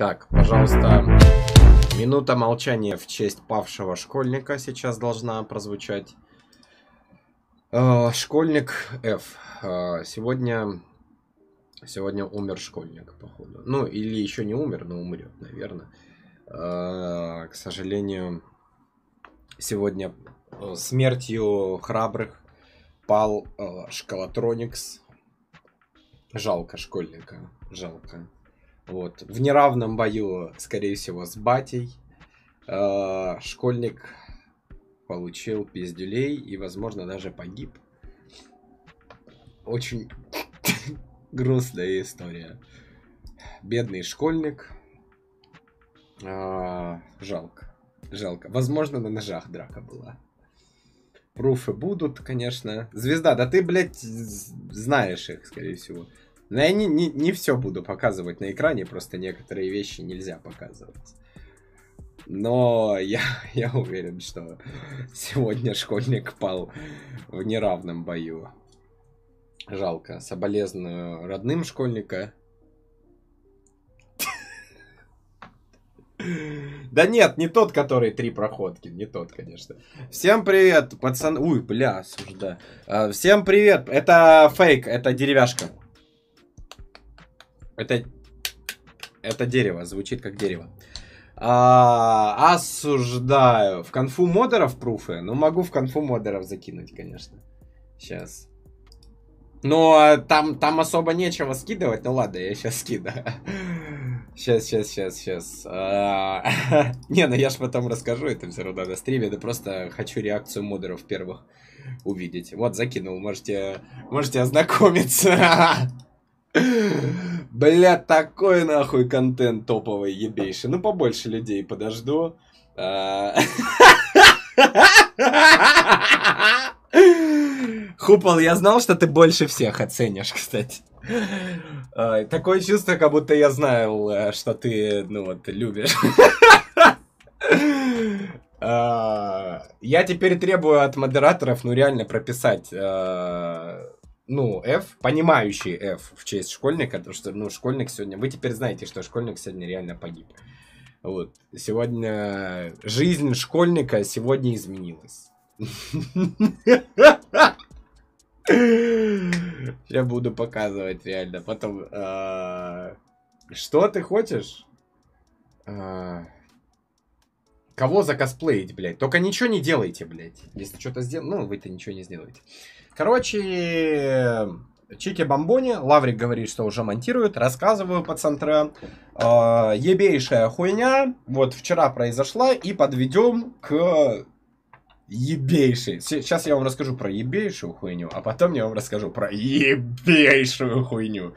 Так, пожалуйста, минута молчания в честь павшего школьника сейчас должна прозвучать. Э, школьник F. Э, сегодня... Сегодня умер школьник, походу. Ну, или еще не умер, но умрет, наверное. Э, к сожалению, сегодня смертью храбрых пал школотроникс. Жалко школьника, жалко. Вот. В неравном бою, скорее всего, с батей. Э, школьник получил пиздюлей и, возможно, даже погиб. Очень грустная история. Бедный школьник. Э, жалко. Жалко. Возможно, на ножах драка была. Пруфы будут, конечно. Звезда, да ты, блядь, знаешь их, скорее всего. Но я не, не, не все буду показывать на экране, просто некоторые вещи нельзя показывать. Но я, я уверен, что сегодня школьник пал в неравном бою. Жалко. Соболезную родным школьника. Да нет, не тот, который три проходки, не тот, конечно. Всем привет, пацаны. Уй, бля, сужда. А, всем привет, это фейк, это деревяшка. Это, это дерево, звучит как дерево. А, осуждаю. В конфу модеров пруфы? Ну, могу в конфу модеров закинуть, конечно. Сейчас. Но ну, а там, там особо нечего скидывать. Ну ладно, я сейчас скидаю. Сейчас, сейчас, сейчас, сейчас. А, не, ну я ж потом расскажу это все равно на стриме. Да просто хочу реакцию модеров первых увидеть. Вот, закинул. Можете, можете ознакомиться. Бля, такой нахуй контент топовый ебейший. Ну, побольше людей подожду. А. Хупал, я знал, что ты больше всех оценишь, кстати. А, такое чувство, как будто я знал, э, что ты, ну вот, любишь. А, я теперь требую от модераторов, ну реально прописать ну, F, понимающий F в честь школьника, потому что, ну, школьник сегодня... Вы теперь знаете, что школьник сегодня реально погиб. Вот. Сегодня жизнь школьника сегодня изменилась. Я буду показывать реально. Потом... Э, что ты хочешь? Э, Кого закосплеить, блядь? Только ничего не делайте, блядь. Если что-то сделать, ну, вы-то ничего не сделаете. Короче, Чики Бомбони, Лаврик говорит, что уже монтирует, рассказываю, по Э, а, ебейшая хуйня, вот вчера произошла, и подведем к ебейший. Сейчас я вам расскажу про ебейшую хуйню, а потом я вам расскажу про ебейшую хуйню.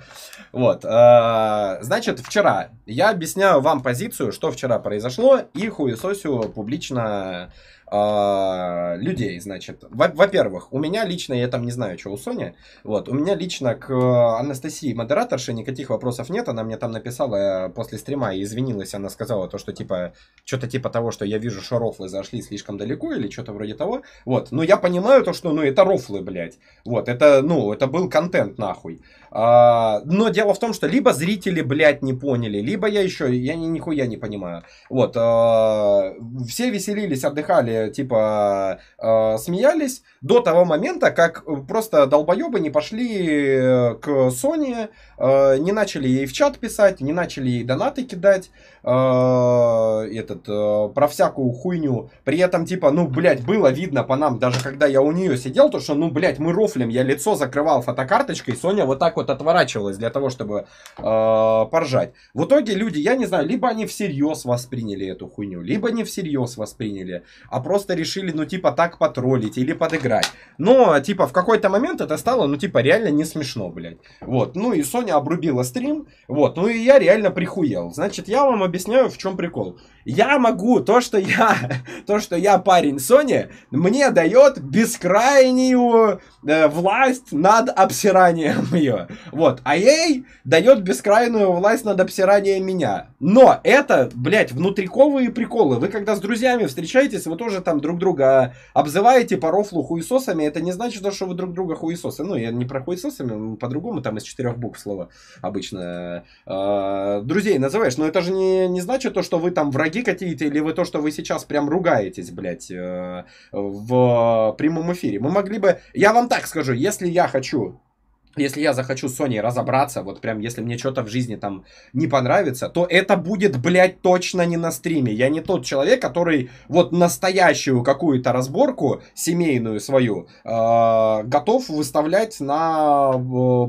Вот. А, значит, вчера я объясняю вам позицию, что вчера произошло, и хуесосю публично а, людей, значит. Во-первых, у меня лично, я там не знаю, что у Сони, вот, у меня лично к Анастасии, модераторше, никаких вопросов нет, она мне там написала э, после стрима и извинилась, она сказала то, что типа, что-то типа того, что я вижу, что рофлы зашли слишком далеко или что-то вроде того, вот, но я понимаю то, что, ну, это рофлы, блядь, вот, это, ну, это был контент, нахуй, а, но дело в том, что либо зрители, блядь, не поняли, либо я еще, я ни, нихуя не понимаю. Вот, а, все веселились, отдыхали, типа, а, смеялись до того момента, как просто долбоебы не пошли э, к Sony, а, не начали ей в чат писать, не начали ей донаты кидать, а, этот, а, про всякую хуйню. При этом, типа, ну, блядь, было видно по нам, даже когда я у нее сидел, то, что, ну, блядь, мы рофлим, я лицо закрывал фотокарточкой, Соня вот так вот вот отворачивалась для того, чтобы э, поржать. В итоге люди, я не знаю, либо они всерьез восприняли эту хуйню, либо не всерьез восприняли, а просто решили, ну, типа, так потроллить или подыграть. Но, типа, в какой-то момент это стало, ну, типа, реально не смешно, блядь. Вот, ну и Соня обрубила стрим, вот, ну и я реально прихуел. Значит, я вам объясняю, в чем прикол. Я могу, то, что я, то, что я парень Sony, мне дает бескрайнюю э, власть над обсиранием ее. Вот, а ей дает бескрайнюю власть над обсиранием меня. Но это, блядь, внутриковые приколы. Вы когда с друзьями встречаетесь, вы тоже там друг друга а, обзываете по рофлу хуесосами. Это не значит, что вы друг друга хуесосы. Ну, я не про хуесосами, по-другому там из четырех букв слова обычно э, друзей называешь. Но это же не, не значит то, что вы там враги какие-то, или вы то, что вы сейчас прям ругаетесь, блядь, э, в прямом эфире. Мы могли бы... Я вам так скажу, если я хочу если я захочу с Sony разобраться, вот прям если мне что-то в жизни там не понравится, то это будет, блядь, точно не на стриме. Я не тот человек, который вот настоящую какую-то разборку семейную свою э, готов выставлять на э,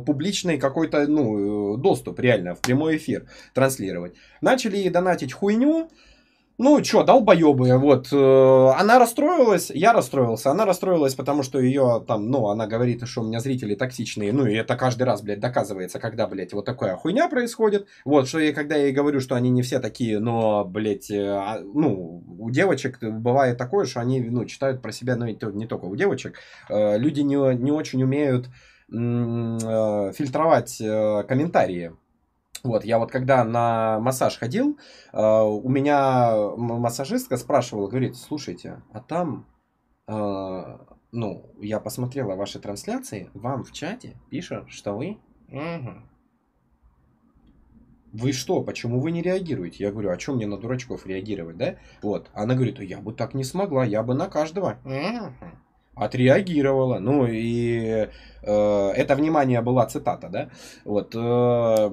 публичный какой-то, ну, э, доступ реально в прямой эфир транслировать. Начали донатить хуйню, ну чё, долбоебы, вот. Э, она расстроилась, я расстроился. Она расстроилась, потому что ее там, ну, она говорит, что у меня зрители токсичные. Ну, и это каждый раз, блядь, доказывается, когда, блядь, вот такая хуйня происходит. Вот, что я, когда я ей говорю, что они не все такие, но, блядь, э, а, ну, у девочек бывает такое, что они, ну, читают про себя, ну, не только у девочек. Э, люди не, не очень умеют фильтровать комментарии вот, я вот когда на массаж ходил, а, у меня массажистка спрашивала, говорит, слушайте, а там, а, ну, я посмотрела ваши трансляции, вам в чате пишут, что вы... Вы что, почему вы не реагируете? Я говорю, а что мне на дурачков реагировать, да? Вот, она говорит, я бы так не смогла, я бы на каждого. отреагировала. Ну и э, это внимание была цитата, да? Вот э,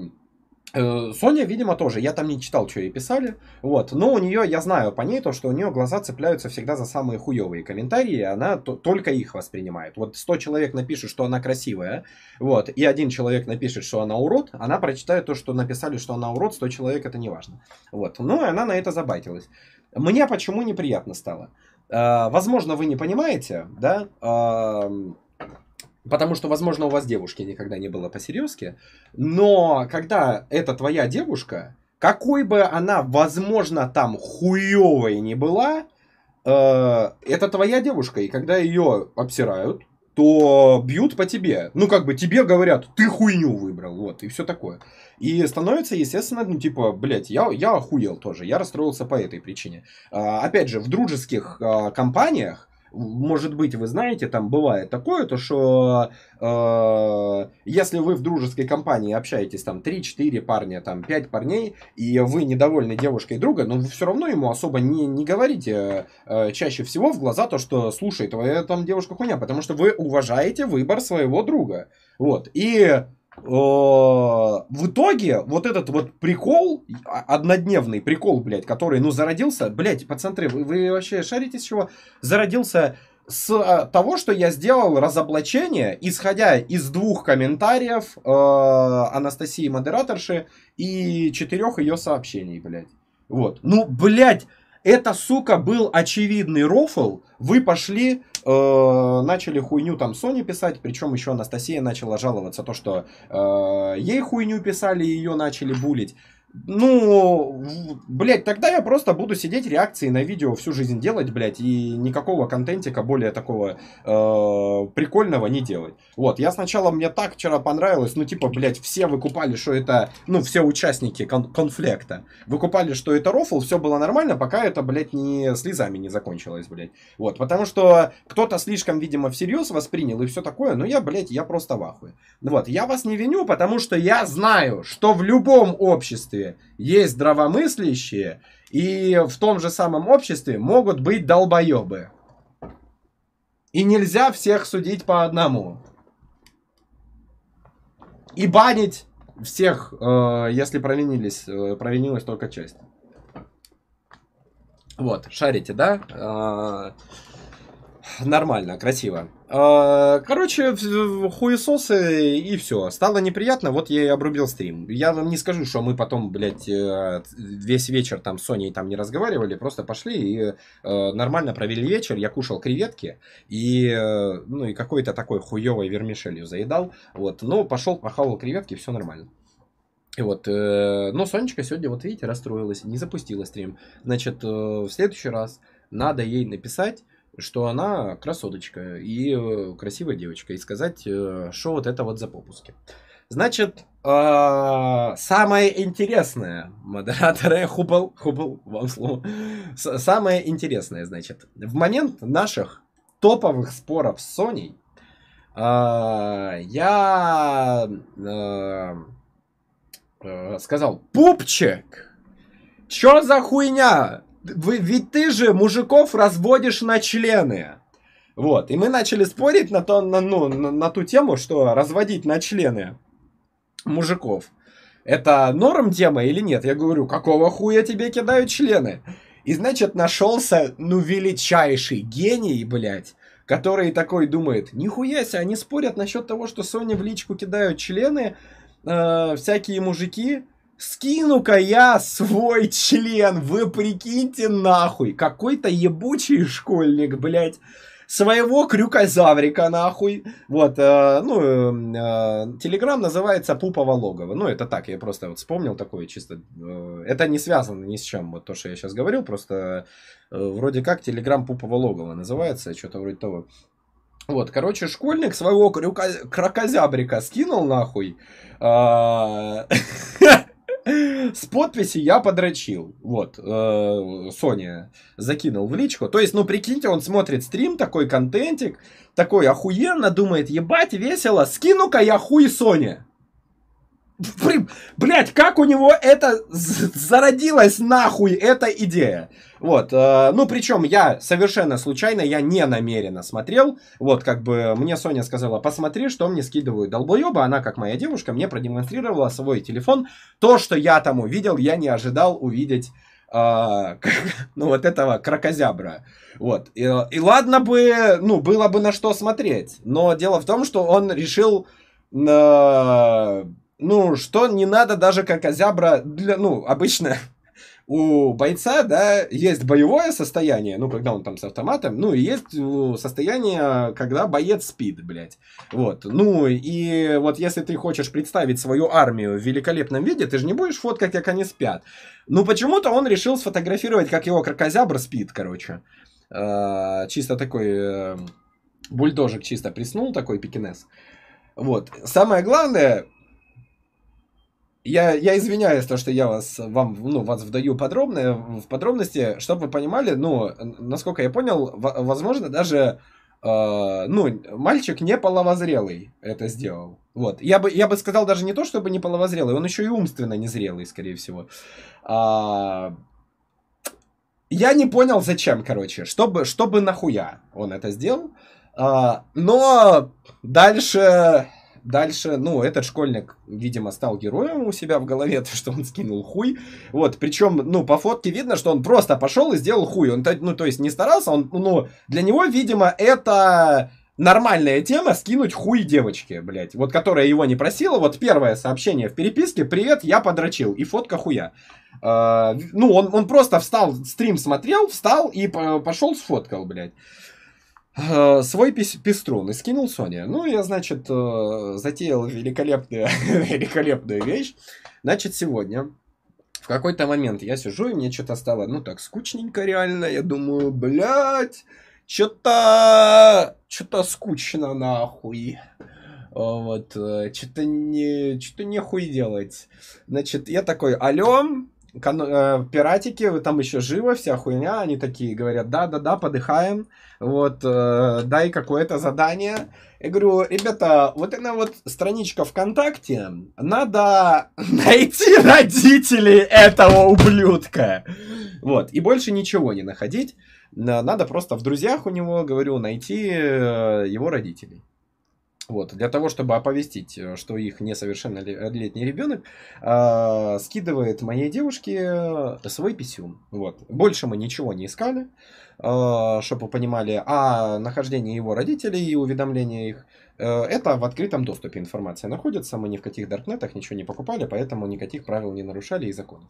Соня, э, видимо, тоже. Я там не читал, что ей писали. Вот. Но у нее, я знаю по ней то, что у нее глаза цепляются всегда за самые хуевые комментарии, и она только их воспринимает. Вот 100 человек напишет, что она красивая, вот, и один человек напишет, что она урод, она прочитает то, что написали, что она урод, 100 человек, это не важно. Вот. Но ну, она на это забайтилась. Мне почему неприятно стало? Э, возможно, вы не понимаете, да? Эм, Потому что, возможно, у вас девушки никогда не было по-серьезки. Но когда это твоя девушка, какой бы она, возможно, там хуевой не была, э, это твоя девушка. И когда ее обсирают, то бьют по тебе. Ну, как бы тебе говорят, ты хуйню выбрал, вот, и все такое. И становится, естественно, ну, типа, блядь, я, я охуел тоже, я расстроился по этой причине. А, опять же, в дружеских а, компаниях может быть, вы знаете, там бывает такое, то что э, если вы в дружеской компании общаетесь, там 3-4 парня, там 5 парней, и вы недовольны девушкой друга, но вы все равно ему особо не, не говорите э, чаще всего в глаза то, что слушай, твоя там девушка хуйня, потому что вы уважаете выбор своего друга. Вот. И Э, в итоге вот этот вот прикол, а, однодневный прикол, блядь, который, ну, зародился, блядь, пацаны, вы, вы вообще шарите с чего? Зародился с э, того, что я сделал разоблачение, исходя из двух комментариев э, Анастасии Модераторши и четырех ее сообщений, блядь. Вот. Ну, блядь, это, сука, был очевидный рофл. Вы пошли, э, начали хуйню там Sony писать, причем еще Анастасия начала жаловаться, то, что э, ей хуйню писали, ее начали булить. Ну, блядь, тогда я просто буду сидеть реакции на видео всю жизнь делать, блядь, и никакого контентика более такого э, прикольного не делать. Вот, я сначала, мне так вчера понравилось, ну, типа, блядь, все выкупали, что это, ну, все участники кон- конфликта выкупали, что это рофл, все было нормально, пока это, блядь, не слезами не закончилось, блядь. Вот, потому что кто-то слишком, видимо, всерьез воспринял и все такое, но я, блядь, я просто в ахуе. Вот, я вас не виню, потому что я знаю, что в любом обществе обществе есть здравомыслящие, и в том же самом обществе могут быть долбоебы. И нельзя всех судить по одному. И банить всех, э, если провинились, э, провинилась только часть. Вот, шарите, да? Э, Нормально, красиво. А, короче, хуесосы и все. Стало неприятно, вот я и обрубил стрим. Я вам не скажу, что мы потом, блядь, э, весь вечер там с Соней там не разговаривали, просто пошли и э, нормально провели вечер. Я кушал креветки и, э, ну, и какой-то такой хуевой вермишелью заедал. Вот, но пошел, похавал креветки, все нормально. И вот, но Сонечка сегодня, вот видите, расстроилась, не запустила стрим. Значит, в следующий раз надо ей написать, что она красоточка и э, красивая девочка, и сказать, что э, вот это вот за попуски. Значит, а, самое интересное, модераторы, хупал, хупал, вам слово. Самое интересное, значит, в момент наших топовых споров с Соней, а, я э, сказал, пупчик, чё за хуйня? вы, ведь ты же мужиков разводишь на члены. Вот, и мы начали спорить на, то, на, ну, на, на ту тему, что разводить на члены мужиков. Это норм тема или нет? Я говорю, какого хуя тебе кидают члены? И значит, нашелся, ну, величайший гений, блядь, который такой думает, нихуя себе, они спорят насчет того, что Sony в личку кидают члены, э, всякие мужики, Скину-ка я свой член, вы прикиньте нахуй. Какой-то ебучий школьник, блядь своего крюкозаврика, нахуй. Вот, э, ну, эм, э, называется Пупова логово. Ну, это так, я просто вот вспомнил такое чисто. Э, это не связано ни с чем, вот то, что я сейчас говорил, просто э, вроде как Телеграм Пупова логово называется, что-то вроде того. Вот, короче, школьник своего крюка... крокозябрика скинул нахуй. А, С подписи я подрочил. Вот, э, Соня закинул в личку. То есть, ну, прикиньте, он смотрит стрим, такой контентик, такой охуенно, думает, ебать, весело, скину-ка я хуй Соня. Блять, как у него это зародилась нахуй эта идея? Вот, э, ну причем я совершенно случайно, я не намеренно смотрел, вот как бы мне Соня сказала, посмотри, что мне скидывают долбоеба, она как моя девушка мне продемонстрировала свой телефон, то, что я там увидел, я не ожидал увидеть э, ну, вот этого крокозябра. Вот. И, и ладно бы, ну, было бы на что смотреть. Но дело в том, что он решил uh, ну, что не надо даже как азябра для, ну, обычно у бойца, да, есть боевое состояние, ну, когда он там с автоматом, ну, и есть ну, состояние, когда боец спит, блядь. Вот. Ну, и вот если ты хочешь представить свою армию в великолепном виде, ты же не будешь фоткать, как они спят. Ну, почему-то он решил сфотографировать, как его кракозябр спит, короче. Э, чисто такой э, бульдожик чисто приснул, такой пекинес. Вот. Самое главное, я, я извиняюсь, то, что я вас, вам, ну, вас вдаю подробно, в подробности, чтобы вы понимали, ну, насколько я понял, возможно, даже, э, ну, мальчик не половозрелый это сделал. Вот. Я бы, я бы сказал даже не то, чтобы не половозрелый, он еще и умственно незрелый, скорее всего. А, я не понял, зачем, короче, чтобы, чтобы нахуя он это сделал. А, но дальше Дальше, ну, этот школьник, видимо, стал героем у себя в голове, то, что он скинул хуй. Вот, причем, ну, по фотке видно, что он просто пошел и сделал хуй. Он, ну, то есть не старался, он, ну, ну для него, видимо, это нормальная тема скинуть хуй девочке, блядь. Вот которая его не просила. Вот первое сообщение в переписке. Привет, я подрочил. И фотка хуя. Э, ну, он, он просто встал, стрим смотрел, встал и пошел сфоткал, блядь. Э, свой пеструн и скинул Sony. Ну, я, значит, э, затеял великолепную, великолепную вещь. Значит, сегодня в какой-то момент я сижу, и мне что-то стало, ну, так скучненько реально. Я думаю, блядь, что-то... Что-то скучно, нахуй. Э, вот, что-то не, что-то не хуй делать. Значит, я такой, алё, кон- э, пиратики, там еще живо, вся хуйня, они такие говорят, да-да-да, подыхаем, вот, э, дай какое-то задание. Я говорю, ребята, вот она вот страничка ВКонтакте, надо найти родителей этого ублюдка. Вот, и больше ничего не находить, надо просто в друзьях у него, говорю, найти э, его родителей. Вот, для того, чтобы оповестить, э, что их несовершеннолетний ребенок э, скидывает моей девушке э, свой писюн. Вот. Больше мы ничего не искали, э, чтобы вы понимали, а нахождение его родителей и уведомление их, э, это в открытом доступе информация находится, мы ни в каких даркнетах ничего не покупали, поэтому никаких правил не нарушали и законов.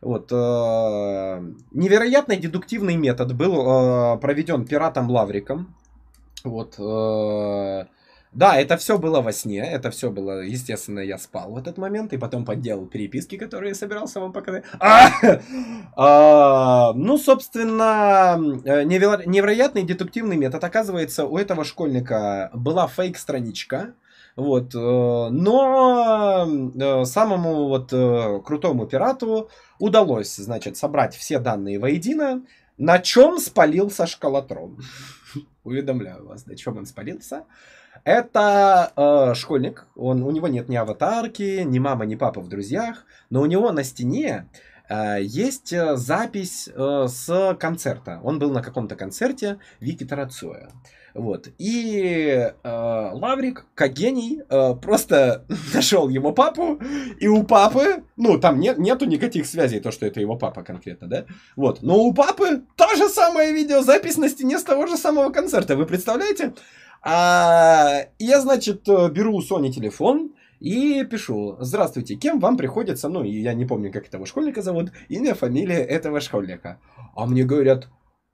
Вот. Э, невероятный дедуктивный метод был э, проведен пиратом Лавриком. Вот. Э, да, это все было во сне, это все было, естественно, я спал в этот момент и потом подделал переписки, которые я собирался вам показать. А! А, ну, собственно, э, неверо- невероятный детективный метод. Оказывается, у этого школьника была фейк-страничка, вот, э, но э, самому вот крутому пирату удалось, значит, собрать все данные воедино, на чем спалился шкалатрон. Уведомляю вас, на чем он спалился. Это э, школьник, он, у него нет ни аватарки, ни мама, ни папа в друзьях, но у него на стене э, есть э, запись э, с концерта. Он был на каком-то концерте Вики Тарацуя. Вот. И э, Лаврик, как гений, э, просто нашел ему папу, и у папы, ну, там нет, нету никаких связей, то, что это его папа конкретно, да? Вот. Но у папы то же самое видео, запись на стене с того же самого концерта. Вы представляете? А, я, значит, э, беру у Sony телефон, и пишу, здравствуйте, кем вам приходится, ну, я не помню, как этого школьника зовут, имя, фамилия этого школьника. А мне говорят,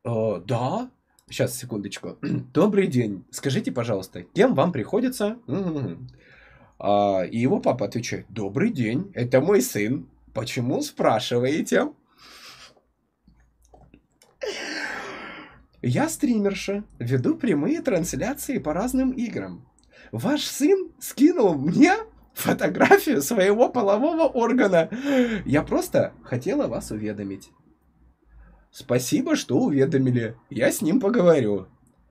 э, да, сейчас, секундочку, добрый день, скажите, пожалуйста, кем вам приходится? А, и его папа отвечает, добрый день, это мой сын, почему спрашиваете? Я стримерша, веду прямые трансляции по разным играм. Ваш сын скинул мне фотографию своего полового органа. Я просто хотела вас уведомить. Спасибо, что уведомили. Я с ним поговорю.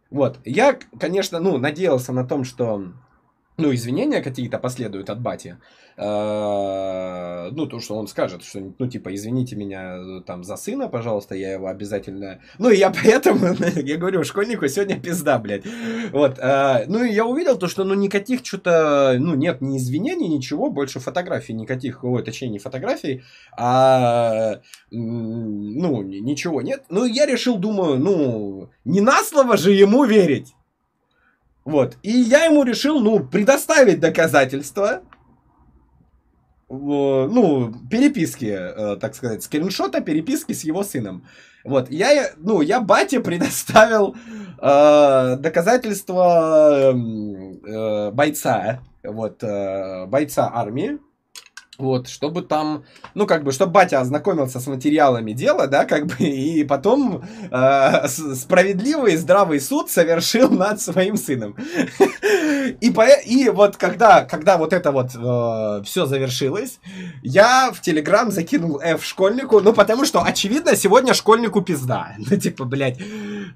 Вот, я, конечно, ну, надеялся на том, что ну, извинения какие-то последуют от бати. Э, ну, то, что он скажет, что, ну, типа, извините меня э, там за сына, пожалуйста, я его обязательно... Ну, и я поэтому, я говорю, школьнику сегодня пизда, блядь. Вот. Э, ну, и я увидел то, что, ну, никаких что-то, ну, нет ни извинений, ничего, больше фотографий никаких, ой, точнее, не фотографий, а, ну, ничего нет. Ну, я решил, думаю, ну, не на слово же ему верить. Вот. И я ему решил, ну, предоставить доказательства, ну, переписки, э, так сказать, скриншота переписки с его сыном. Вот, я, ну, я бате предоставил э, доказательства э, бойца, вот, э, бойца армии, вот, чтобы там, ну, как бы, чтобы батя ознакомился с материалами дела, да, как бы, и потом э, справедливый и здравый суд совершил над своим сыном. И, по, и вот когда, когда вот это вот э, все завершилось, я в Телеграм закинул F школьнику, ну, потому что, очевидно, сегодня школьнику пизда. Ну, типа, блядь.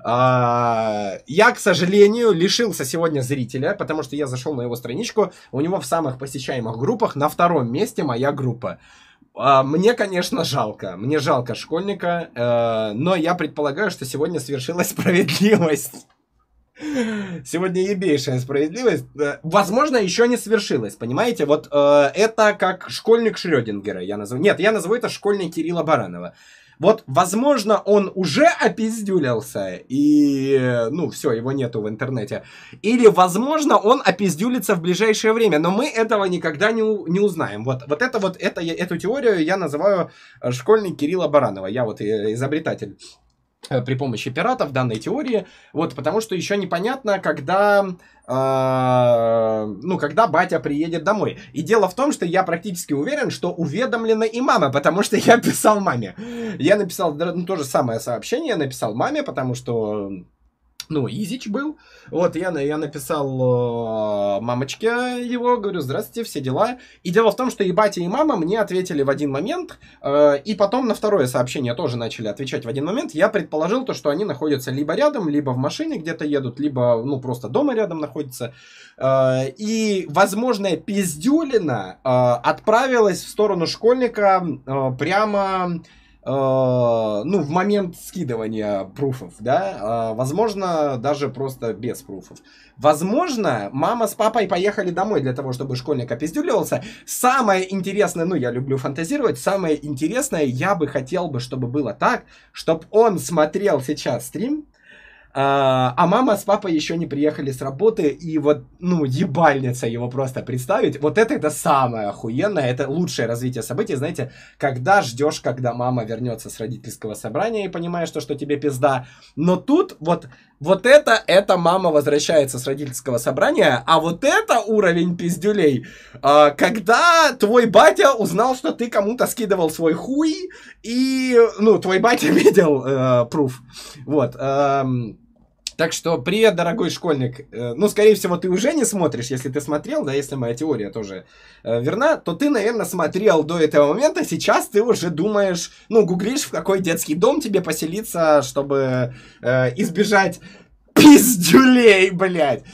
Э, я, к сожалению, лишился сегодня зрителя, потому что я зашел на его страничку, у него в самых посещаемых группах на втором месте моя группа. А, мне, конечно, жалко. Мне жалко школьника, э, но я предполагаю, что сегодня свершилась справедливость. Сегодня ебейшая справедливость. Э, возможно, еще не свершилась, понимаете? Вот э, это как школьник Шрёдингера я назову. Нет, я назову это школьник Кирилла Баранова. Вот, возможно, он уже опиздюлился, и, ну, все, его нету в интернете. Или, возможно, он опиздюлится в ближайшее время, но мы этого никогда не, не узнаем. Вот, вот это вот, это, эту теорию я называю э, школьник Кирилла Баранова. Я вот э, изобретатель Э, при помощи пиратов данной теории, вот, потому что еще непонятно, когда, э, ну, когда батя приедет домой. И дело в том, что я практически уверен, что уведомлена и мама, потому что я писал маме. Я написал ну, то же самое сообщение, написал маме, потому что ну, Изич был. Вот, я, я написал э, мамочке его, говорю, здравствуйте, все дела. И дело в том, что и батя, и мама мне ответили в один момент, э, и потом на второе сообщение тоже начали отвечать в один момент. Я предположил то, что они находятся либо рядом, либо в машине где-то едут, либо, ну, просто дома рядом находятся. Э, и возможная пиздюлина э, отправилась в сторону школьника э, прямо... Э, ну, в момент скидывания пруфов, да, э, возможно, даже просто без пруфов. Возможно, мама с папой поехали домой для того, чтобы школьник опиздюливался. Самое интересное, ну, я люблю фантазировать, самое интересное, я бы хотел бы, чтобы было так, чтобы он смотрел сейчас стрим, а, а мама с папой еще не приехали с работы, и вот, ну, ебальница его просто представить. Вот это, это самое охуенное, это лучшее развитие событий, знаете, когда ждешь, когда мама вернется с родительского собрания и понимаешь, что, что тебе пизда. Но тут вот вот это, это мама возвращается с родительского собрания, а вот это уровень пиздюлей, э, когда твой батя узнал, что ты кому-то скидывал свой хуй, и, ну, твой батя видел э, пруф. Вот. Э, так что привет, дорогой школьник. Э, ну, скорее всего, ты уже не смотришь, если ты смотрел, да, если моя теория тоже э, верна, то ты, наверное, смотрел до этого момента, сейчас ты уже думаешь, ну, гуглишь, в какой детский дом тебе поселиться, чтобы э, избежать пиздюлей, блядь.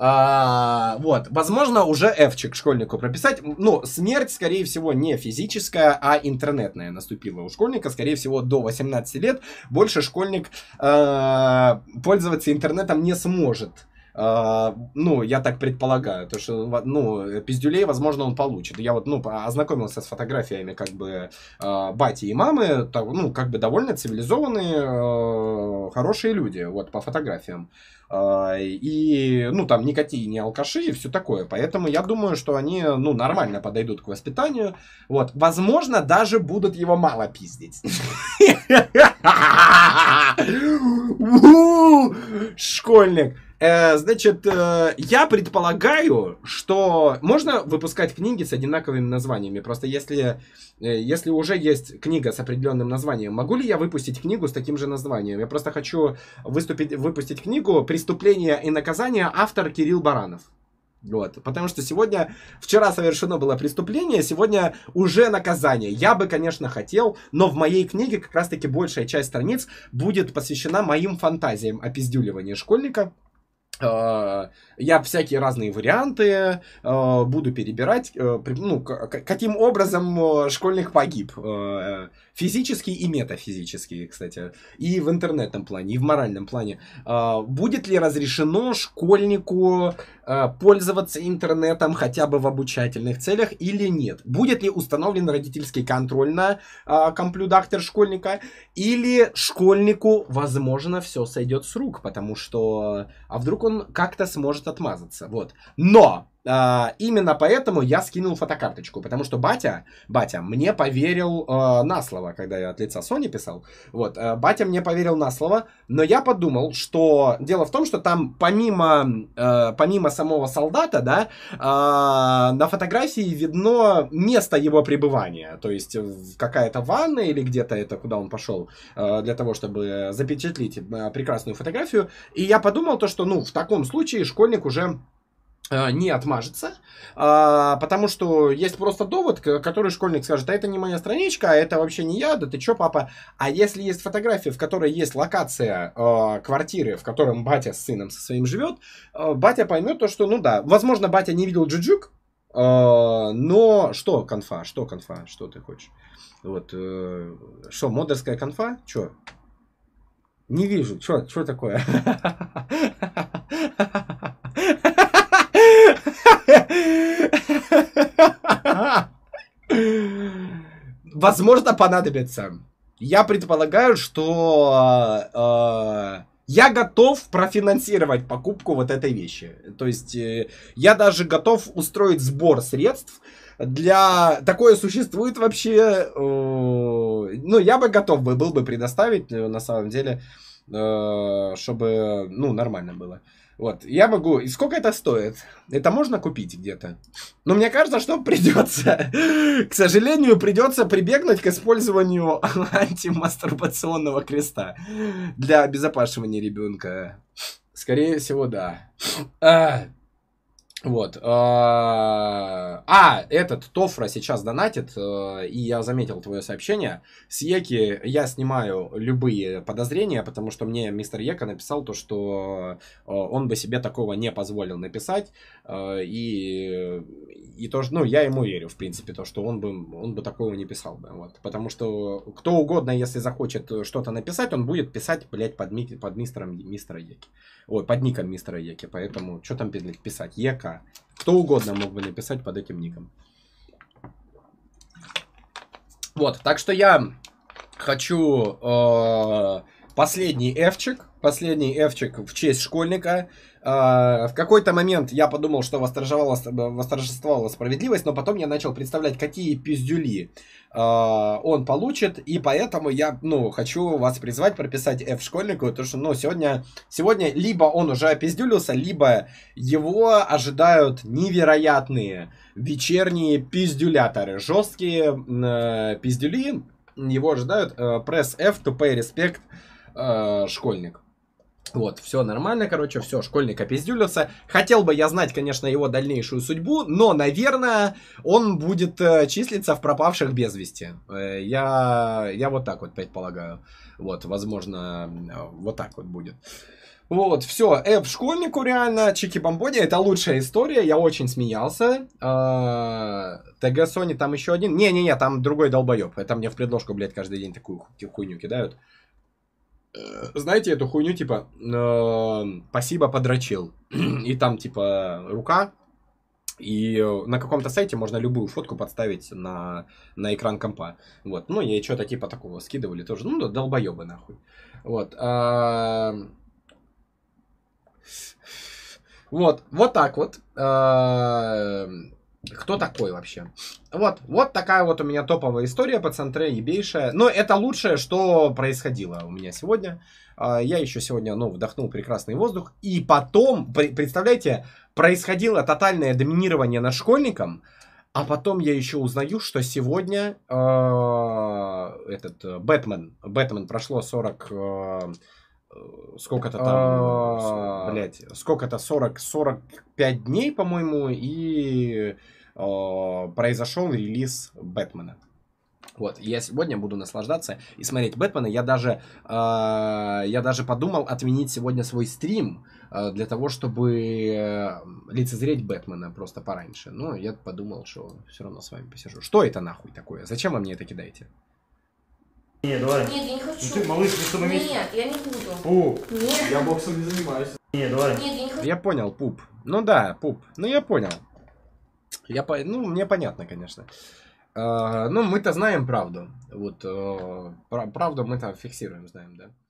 А, вот, возможно, уже F-чик школьнику прописать. Ну, смерть, скорее всего, не физическая, а интернетная наступила у школьника. Скорее всего, до 18 лет больше школьник э, пользоваться интернетом не сможет. А, ну, я так предполагаю, то что, ну, э, пиздюлей, возможно, он получит. Я вот, ну, ознакомился с фотографиями, как бы, э, бати и мамы, так, ну, как бы довольно цивилизованные, э, хорошие люди, вот, по фотографиям. Э, и, ну, там никакие не алкаши и все такое. Поэтому я думаю, что они, ну, нормально подойдут к воспитанию. Вот, возможно, даже будут его мало пиздить. Школьник. Э, значит, э, я предполагаю, что можно выпускать книги с одинаковыми названиями. Просто если, э, если уже есть книга с определенным названием, могу ли я выпустить книгу с таким же названием? Я просто хочу выступить, выпустить книгу «Преступление и наказание» автор Кирилл Баранов. Вот, потому что сегодня, вчера совершено было преступление, сегодня уже наказание. Я бы, конечно, хотел, но в моей книге как раз-таки большая часть страниц будет посвящена моим фантазиям о пиздюливании школьника. А, я всякие разные варианты а, буду перебирать, а, ну, каким образом школьник погиб, физический и метафизический, кстати, и в интернетном плане, и в моральном плане. Будет ли разрешено школьнику пользоваться интернетом хотя бы в обучательных целях или нет? Будет ли установлен родительский контроль на компьютер школьника? Или школьнику, возможно, все сойдет с рук, потому что, а вдруг он он как-то сможет отмазаться. Вот. Но а, именно поэтому я скинул фотокарточку, потому что батя, батя мне поверил э, на слово, когда я от лица Sony писал. Вот, э, батя мне поверил на слово, но я подумал, что дело в том, что там помимо, э, помимо самого солдата, да, э, на фотографии видно место его пребывания, то есть какая-то ванна или где-то это, куда он пошел э, для того, чтобы запечатлить запечатлеть э, прекрасную фотографию. И я подумал то, что, ну, в таком случае школьник уже Э, не отмажется, а, потому что есть просто довод, который школьник скажет, а это не моя страничка, а это вообще не я, да ты чё, папа? А если есть фотография, в которой есть локация э, квартиры, в котором батя с сыном со своим живет, э, батя поймет то, что, ну да, возможно, батя не видел джуджук, но что конфа, что конфа, что ты хочешь? Вот, что, модерская конфа? Чё? Не вижу, чё, чё такое? Возможно, понадобится. Я предполагаю, что э, э, я готов профинансировать покупку вот этой вещи. То есть э, я даже готов устроить сбор средств для... Такое существует вообще... Э, ну, я бы готов был бы предоставить, э, на самом деле, э, чтобы, ну, нормально было. Э, вот, я могу... И сколько это стоит? Это можно купить где-то? Но мне кажется, что придется, к сожалению, придется прибегнуть к использованию антимастурбационного креста для обезопасивания ребенка. Скорее всего, да. А, вот. А, а, этот Тофра сейчас донатит, э, и я заметил твое сообщение. С Еки я снимаю любые подозрения, потому что мне мистер Ека написал то, что э, он бы себе такого не позволил написать. Э, и, и тоже, ну, я ему верю, в принципе, то, что он бы, он бы такого не писал бы. Вот. Потому что кто угодно, если захочет что-то написать, он будет писать, блядь, под, ми, под мистером мистера Еки. Ой, под ником мистера Еки. Поэтому что там писать? Ека, ВК. Кто угодно мог бы написать под этим ником. Вот, так что я хочу... Э, Последний f последний f в честь школьника. А, в какой-то момент я подумал, что восторжествовала справедливость, но потом я начал представлять, какие пиздюли а, он получит, и поэтому я, ну, хочу вас призвать прописать F школьнику, потому что, ну, сегодня, сегодня либо он уже пиздюлился, либо его ожидают невероятные вечерние пиздюляторы, жесткие э, пиздюли, его ожидают. Э, press F to pay respect Э, школьник. Вот, все нормально, короче, все, школьник опиздюлился. Хотел бы я знать, конечно, его дальнейшую судьбу, но, наверное, он будет э, числиться в пропавших без вести. Э, я, я вот так вот предполагаю. Вот, возможно, э, вот так вот будет. Вот, все, Эп школьнику реально, Чики Бомбони, это лучшая история, я очень смеялся. Э, ТГ Сони там еще один. Не-не-не, там другой долбоеб. Это мне в предложку, блядь, каждый день такую хуйню кидают знаете, эту хуйню, типа, эм, спасибо, подрочил. и там, типа, рука. И э, на каком-то сайте можно любую фотку подставить на, на экран компа. Вот. Ну, и что-то типа такого скидывали тоже. Ну, долбоебы нахуй. Вот. Э, вот. Вот так вот. Э, кто такой вообще? Вот, вот такая вот у меня топовая история по центре, ебейшая. Но это лучшее, что происходило у меня сегодня. А, я еще сегодня, ну, вдохнул прекрасный воздух. И потом, представляете, происходило тотальное доминирование над школьником. А потом я еще узнаю, что сегодня а, э, этот Бэтмен, Бэтмен прошло 40... Э, сколько-то там, а. блядь, сколько-то 40, 45 дней, по-моему, и а, произошел релиз Бэтмена. Вот, я сегодня буду наслаждаться и смотреть Бэтмена. Я даже, э, я даже подумал отменить сегодня свой стрим э, для того, чтобы э, лицезреть Бэтмена просто пораньше. Но я подумал, что все равно с вами посижу. Что это нахуй такое? Зачем вы мне это кидаете? Нет, давай. Нет, я не хочу. Ну ты, малыш, не становись. Нет, я не буду. Пуп. Нет. Я боксом не занимаюсь. Нет, давай. Нет, я не хочу. Я понял, пуп. Ну да, пуп. Ну я понял. Я по... Ну, мне понятно, конечно. А, ну, мы-то знаем правду. Вот, а, правду мы-то фиксируем, знаем, да.